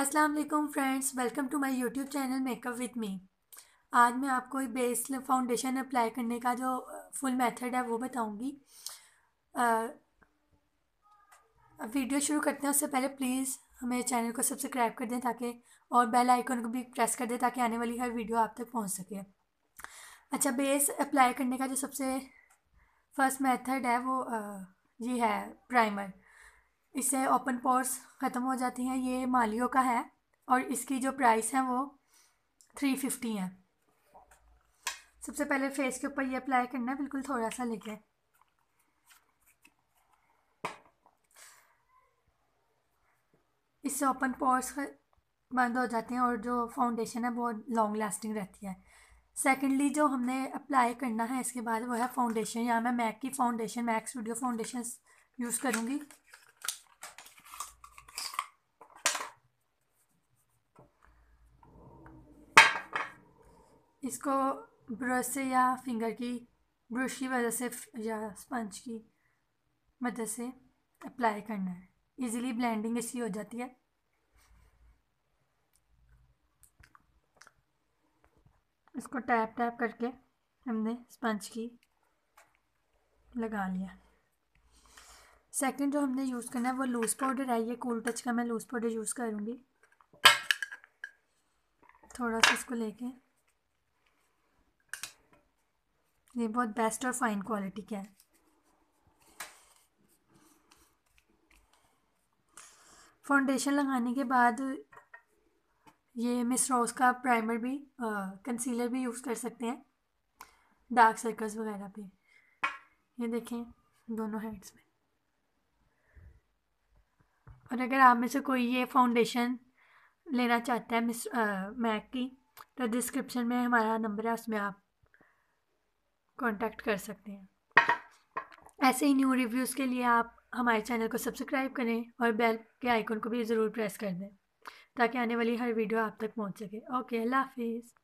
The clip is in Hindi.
अस्सलाम वालेकुम friends welcome to my YouTube channel makeup with me आज मैं आपको बेस फाउंडेशन अप्लाई करने का जो फुल मेथड है वो बताऊंगी वीडियो शुरू करते हैं उससे पहले प्लीज़ हमारे चैनल को सब्सक्राइब कर दें ताकि और बेल आइकन को भी प्रेस कर दें ताकि आने वाली हर वीडियो आप तक पहुँच सके अच्छा बेस अप्लाई करने का जो सबसे फर्स्ट मैथड है वो ये है प्राइमर इससे ओपन पोर्स ख़त्म हो जाती हैं ये मालियो का है और इसकी जो प्राइस है वो थ्री फिफ्टी है सबसे पहले फेस के ऊपर ये अप्लाई करना है बिल्कुल थोड़ा सा लेके इससे ओपन पोर्स बंद हो जाते हैं और जो फाउंडेशन है बहुत लॉन्ग लास्टिंग रहती है सेकेंडली जो हमने अप्लाई करना है इसके बाद वो है फाउंडेशन यहाँ मैं मैक की foundation MAC studio foundation use करूँगी इसको ब्रश से या फिंगर की ब्रश की वजह से या स्पंज की मदद से अप्लाई करना है इजीली ब्लेंडिंग इसकी हो जाती है इसको टैप टैप करके हमने स्पंज की लगा लिया सेकंड जो हमने यूज़ करना है वो लूज़ पाउडर है ये कूल टच का मैं लूज़ पाउडर यूज़ करूँगी थोड़ा सा इसको लेके ये बहुत बेस्ट और फाइन क्वालिटी का है फाउंडेशन लगाने के बाद ये मिस रोज का प्राइमर भी कंसीलर भी यूज़ कर सकते हैं डार्क सर्कल्स वगैरह पे ये देखें दोनों हेड्स में और अगर आप में से कोई ये फाउंडेशन लेना चाहता है मिस मैक की तो डिस्क्रिप्शन में हमारा नंबर है उसमें आप कांटेक्ट कर सकते हैं ऐसे ही न्यू रिव्यूज़ के लिए आप हमारे चैनल को सब्सक्राइब करें और बेल के आइकन को भी ज़रूर प्रेस कर दें ताकि आने वाली हर वीडियो आप तक पहुंच सके ओके अल्लाह हाफिज़